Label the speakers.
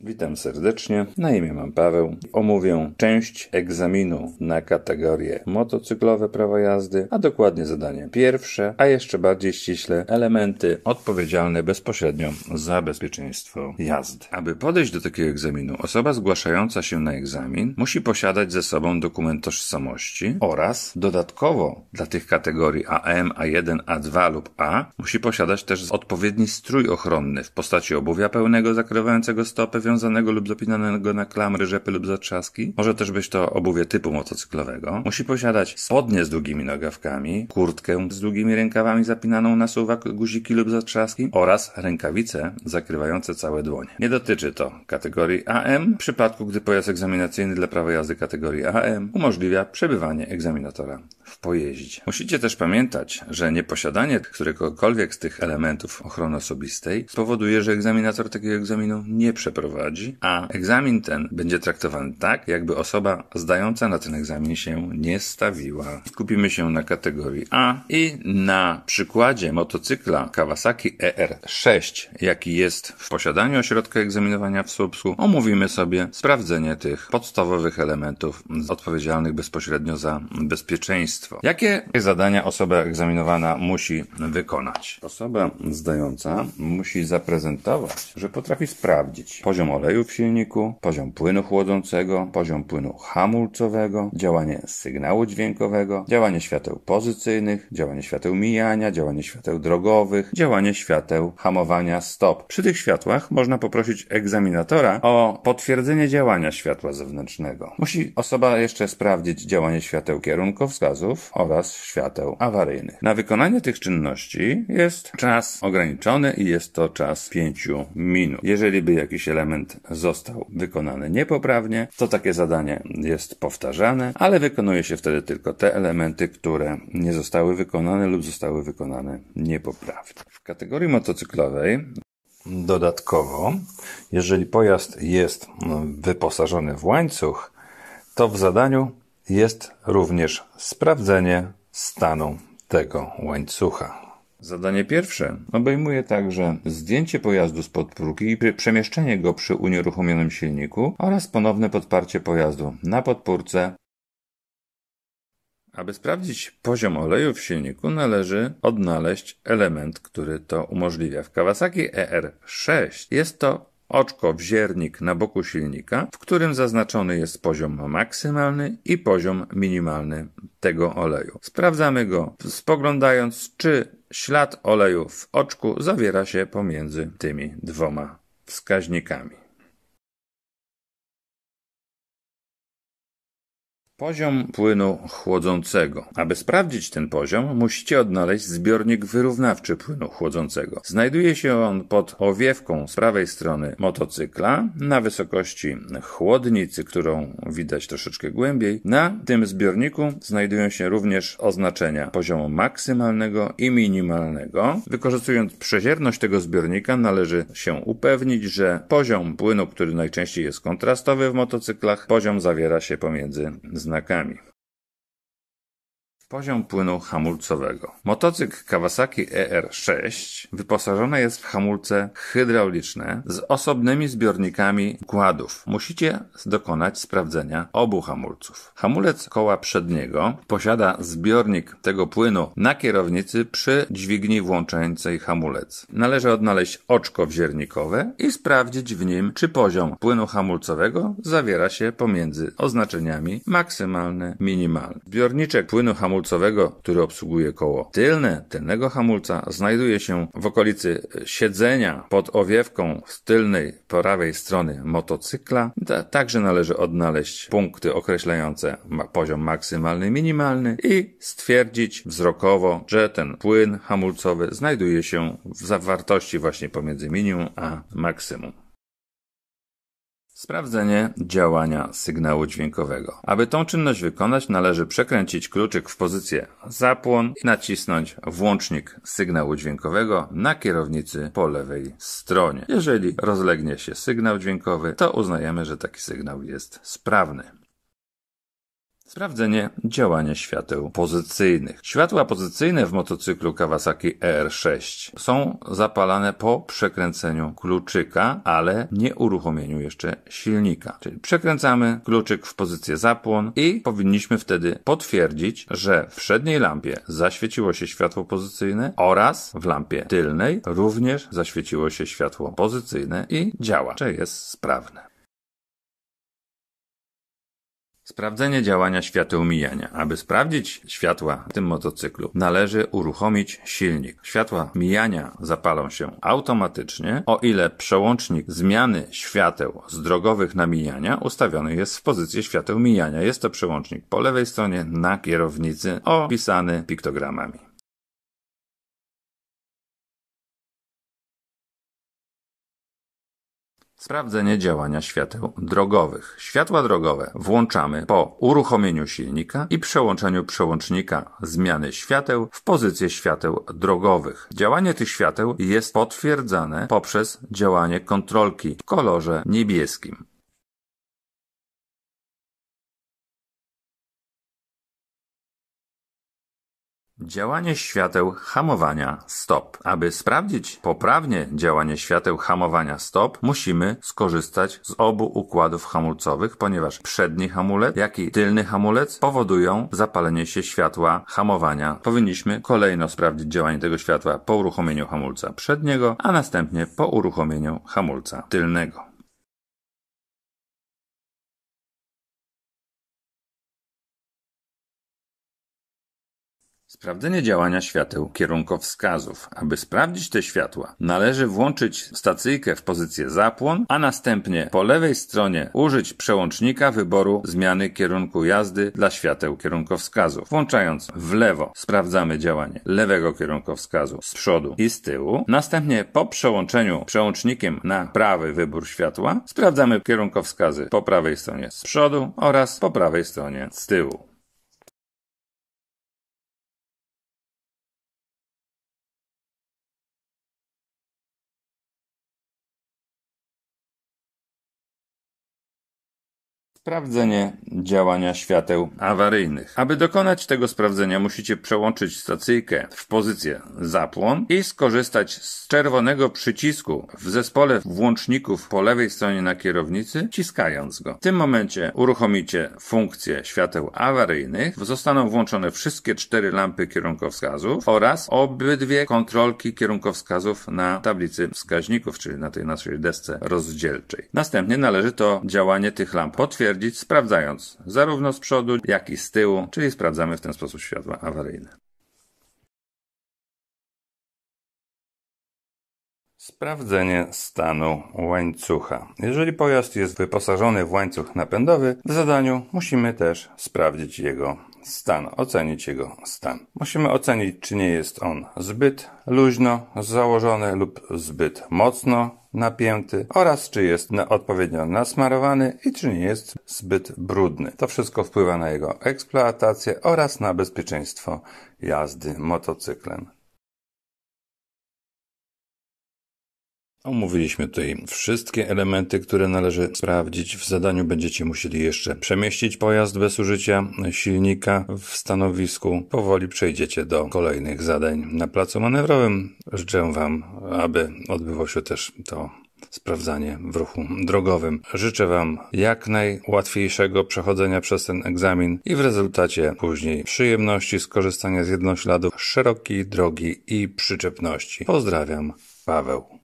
Speaker 1: Witam serdecznie. Na imię mam Paweł. Omówię część egzaminu na kategorie motocyklowe prawo jazdy, a dokładnie zadanie pierwsze, a jeszcze bardziej ściśle elementy odpowiedzialne bezpośrednio za bezpieczeństwo jazdy. Aby podejść do takiego egzaminu, osoba zgłaszająca się na egzamin musi posiadać ze sobą dokument tożsamości oraz dodatkowo dla tych kategorii AM, A1, A2 lub A musi posiadać też odpowiedni strój ochronny w postaci obuwia pełnego zakrywającego stopy zawiązanego lub zapinanego na klamry, rzepy lub zatrzaski. Może też być to obuwie typu motocyklowego. Musi posiadać spodnie z długimi nogawkami, kurtkę z długimi rękawami zapinaną na suwak, guziki lub zatrzaski oraz rękawice zakrywające całe dłonie. Nie dotyczy to kategorii AM w przypadku, gdy pojazd egzaminacyjny dla prawa jazdy kategorii AM umożliwia przebywanie egzaminatora w pojeździe. Musicie też pamiętać, że nieposiadanie któregokolwiek z tych elementów ochrony osobistej spowoduje, że egzaminator takiego egzaminu nie przeprowadzi, a egzamin ten będzie traktowany tak, jakby osoba zdająca na ten egzamin się nie stawiła. Skupimy się na kategorii A i na przykładzie motocykla Kawasaki ER6, jaki jest w posiadaniu ośrodka egzaminowania w Słupsku, omówimy sobie sprawdzenie tych podstawowych elementów odpowiedzialnych bezpośrednio za bezpieczeństwo Jakie zadania osoba egzaminowana musi wykonać? Osoba zdająca musi zaprezentować, że potrafi sprawdzić poziom oleju w silniku, poziom płynu chłodzącego, poziom płynu hamulcowego, działanie sygnału dźwiękowego, działanie świateł pozycyjnych, działanie świateł mijania, działanie świateł drogowych, działanie świateł hamowania stop. Przy tych światłach można poprosić egzaminatora o potwierdzenie działania światła zewnętrznego. Musi osoba jeszcze sprawdzić działanie świateł kierunkowskazu, oraz świateł awaryjnych. Na wykonanie tych czynności jest czas ograniczony i jest to czas 5 minut. Jeżeli by jakiś element został wykonany niepoprawnie, to takie zadanie jest powtarzane, ale wykonuje się wtedy tylko te elementy, które nie zostały wykonane lub zostały wykonane niepoprawnie. W kategorii motocyklowej Dodatkowo, jeżeli pojazd jest wyposażony w łańcuch, to w zadaniu jest również sprawdzenie stanu tego łańcucha. Zadanie pierwsze obejmuje także zdjęcie pojazdu spod prógi i przemieszczenie go przy unieruchomionym silniku oraz ponowne podparcie pojazdu na podpórce. Aby sprawdzić poziom oleju w silniku, należy odnaleźć element, który to umożliwia. W Kawasaki ER6 jest to oczko wziernik na boku silnika, w którym zaznaczony jest poziom maksymalny i poziom minimalny tego oleju. Sprawdzamy go spoglądając, czy ślad oleju w oczku zawiera się pomiędzy tymi dwoma wskaźnikami. Poziom płynu chłodzącego. Aby sprawdzić ten poziom, musicie odnaleźć zbiornik wyrównawczy płynu chłodzącego. Znajduje się on pod owiewką z prawej strony motocykla, na wysokości chłodnicy, którą widać troszeczkę głębiej. Na tym zbiorniku znajdują się również oznaczenia poziomu maksymalnego i minimalnego. Wykorzystując przezierność tego zbiornika, należy się upewnić, że poziom płynu, który najczęściej jest kontrastowy w motocyklach, poziom zawiera się pomiędzy znakami poziom płynu hamulcowego. Motocykl Kawasaki ER6 wyposażony jest w hamulce hydrauliczne z osobnymi zbiornikami kładów. Musicie dokonać sprawdzenia obu hamulców. Hamulec koła przedniego posiada zbiornik tego płynu na kierownicy przy dźwigni włączającej hamulec. Należy odnaleźć oczko wziernikowe i sprawdzić w nim, czy poziom płynu hamulcowego zawiera się pomiędzy oznaczeniami maksymalny, minimalny. Zbiorniczek płynu hamulcowego hamulcowego, który obsługuje koło tylne tylnego hamulca, znajduje się w okolicy siedzenia pod owiewką z tylnej prawej strony motocykla. Ta, także należy odnaleźć punkty określające ma poziom maksymalny, minimalny i stwierdzić wzrokowo, że ten płyn hamulcowy znajduje się w zawartości właśnie pomiędzy minimum a maksimum. Sprawdzenie działania sygnału dźwiękowego. Aby tą czynność wykonać, należy przekręcić kluczyk w pozycję zapłon i nacisnąć włącznik sygnału dźwiękowego na kierownicy po lewej stronie. Jeżeli rozlegnie się sygnał dźwiękowy, to uznajemy, że taki sygnał jest sprawny. Sprawdzenie działania świateł pozycyjnych. Światła pozycyjne w motocyklu Kawasaki er 6 są zapalane po przekręceniu kluczyka, ale nie uruchomieniu jeszcze silnika. Czyli przekręcamy kluczyk w pozycję zapłon i powinniśmy wtedy potwierdzić, że w przedniej lampie zaświeciło się światło pozycyjne oraz w lampie tylnej również zaświeciło się światło pozycyjne i działa, czy jest sprawne. Sprawdzenie działania świateł mijania. Aby sprawdzić światła w tym motocyklu, należy uruchomić silnik. Światła mijania zapalą się automatycznie, o ile przełącznik zmiany świateł z drogowych na mijania ustawiony jest w pozycji świateł mijania. Jest to przełącznik po lewej stronie na kierownicy opisany piktogramami. Sprawdzenie działania świateł drogowych. Światła drogowe włączamy po uruchomieniu silnika i przełączeniu przełącznika zmiany świateł w pozycję świateł drogowych. Działanie tych świateł jest potwierdzane poprzez działanie kontrolki w kolorze niebieskim. Działanie świateł hamowania stop. Aby sprawdzić poprawnie działanie świateł hamowania stop, musimy skorzystać z obu układów hamulcowych, ponieważ przedni hamulec, jak i tylny hamulec powodują zapalenie się światła hamowania. Powinniśmy kolejno sprawdzić działanie tego światła po uruchomieniu hamulca przedniego, a następnie po uruchomieniu hamulca tylnego. Sprawdzenie działania świateł kierunkowskazów. Aby sprawdzić te światła, należy włączyć stacyjkę w pozycję zapłon, a następnie po lewej stronie użyć przełącznika wyboru zmiany kierunku jazdy dla świateł kierunkowskazów. Włączając w lewo sprawdzamy działanie lewego kierunkowskazu z przodu i z tyłu. Następnie po przełączeniu przełącznikiem na prawy wybór światła sprawdzamy kierunkowskazy po prawej stronie z przodu oraz po prawej stronie z tyłu. Sprawdzenie działania świateł awaryjnych. Aby dokonać tego sprawdzenia musicie przełączyć stacyjkę w pozycję zapłon i skorzystać z czerwonego przycisku w zespole włączników po lewej stronie na kierownicy, ciskając go. W tym momencie uruchomicie funkcję świateł awaryjnych. Zostaną włączone wszystkie cztery lampy kierunkowskazów oraz obydwie kontrolki kierunkowskazów na tablicy wskaźników, czyli na tej naszej desce rozdzielczej. Następnie należy to działanie tych lamp potwierdzić stwierdzić sprawdzając zarówno z przodu, jak i z tyłu, czyli sprawdzamy w ten sposób światła awaryjne. Sprawdzenie stanu łańcucha. Jeżeli pojazd jest wyposażony w łańcuch napędowy, w zadaniu musimy też sprawdzić jego stan, ocenić jego stan. Musimy ocenić, czy nie jest on zbyt luźno założony lub zbyt mocno napięty oraz czy jest odpowiednio nasmarowany i czy nie jest zbyt brudny. To wszystko wpływa na jego eksploatację oraz na bezpieczeństwo jazdy motocyklem. Omówiliśmy tutaj wszystkie elementy, które należy sprawdzić. W zadaniu będziecie musieli jeszcze przemieścić pojazd bez użycia silnika w stanowisku. Powoli przejdziecie do kolejnych zadań na placu manewrowym. Życzę Wam, aby odbyło się też to sprawdzanie w ruchu drogowym. Życzę Wam jak najłatwiejszego przechodzenia przez ten egzamin i w rezultacie później przyjemności skorzystania z jednośladów szerokiej drogi i przyczepności. Pozdrawiam, Paweł.